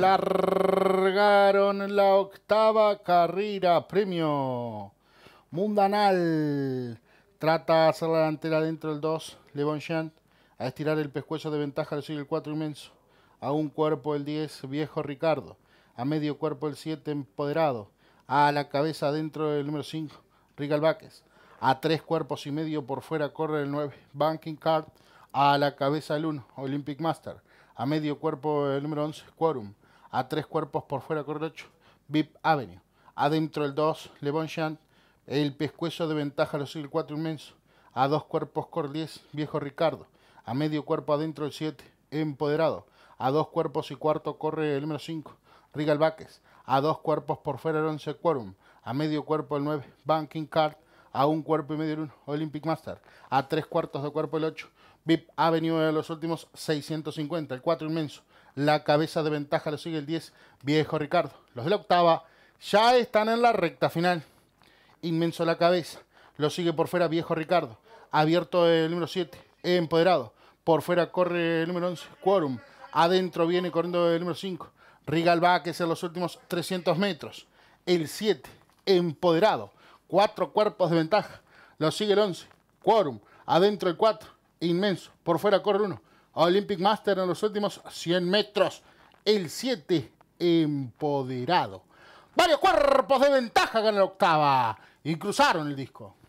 largaron la octava carrera premio mundanal. Trata de hacer la delantera dentro del 2, Le bon a estirar el pescuezo de ventaja del sigue el 4 inmenso, a un cuerpo el 10, viejo Ricardo, a medio cuerpo el 7, empoderado, a la cabeza dentro del número 5, Rigal Váquez. a tres cuerpos y medio por fuera corre el 9, Banking Card, a la cabeza el 1, Olympic Master, a medio cuerpo el número 11, Quorum. A tres cuerpos por fuera, corre 8, VIP Avenue. Adentro el 2, Le Bon El pescuezo de ventaja lo sigue el 4 inmenso. A dos cuerpos Cor 10, Viejo Ricardo. A medio cuerpo adentro el 7, Empoderado. A dos cuerpos y cuarto corre el número 5, Rigal Váquez. A dos cuerpos por fuera el 11, Quorum. A medio cuerpo el 9, Banking Card a un cuerpo y medio el 1, Olympic Master, a tres cuartos de cuerpo el 8, VIP ha venido de los últimos 650, el 4 inmenso, la cabeza de ventaja lo sigue el 10, viejo Ricardo, los de la octava ya están en la recta final, inmenso la cabeza, lo sigue por fuera viejo Ricardo, abierto el número 7, empoderado, por fuera corre el número 11, Quorum, adentro viene corriendo el número 5, Rigal que en los últimos 300 metros, el 7, empoderado, Cuatro cuerpos de ventaja. Lo sigue el 11. quórum, Adentro el 4. Inmenso. Por fuera corre uno. Olympic Master en los últimos 100 metros. El 7. Empoderado. Varios cuerpos de ventaja ganan la octava. Y cruzaron el disco.